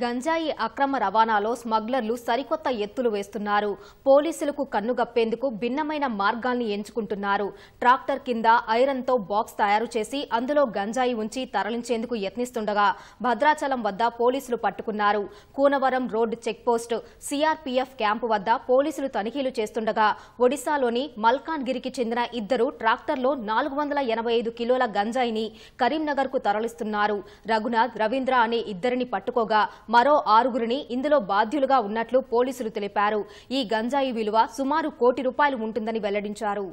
గంజాయి అక్రమ రవాణాలో స్మగ్లర్లు సరికొత్త ఎత్తులు వేస్తున్నారు పోలీసులకు కన్నుగప్పేందుకు భిన్నమైన మార్గాల్ని ఎంచుకుంటున్నారు ట్రాక్టర్ కింద ఐరన్తో బాక్స్ తయారు చేసి అందులో గంజాయి ఉంచి తరలించేందుకు యత్నిస్తుండగా భద్రాచలం వద్ద పోలీసులు పట్టుకున్నారు Kunavaram road checkpost CRPF camp వద్ద పోలీసులు తనిఖీలు చేస్తుండగా ఒడిశాలోని మల్కాన్గిరికి చెందిన ఇద్దరు ట్రాక్టర్లో నాలుగు వందల ఎనభై ఐదు కిలోల గంజాయిని కరీంనగర్కు తరలిస్తున్నారు రఘునాథ్ రవీంద్ర అనే ఇద్దరిని పట్టుకోగా మరో ఆరుగురిని ఇందులో బాధ్యులుగా ఉన్నట్లు పోలీసులు తెలిపారు ఈ గంజాయి విలువ సుమారు కోటి రూపాయలు ఉంటుందని వెల్లడించారు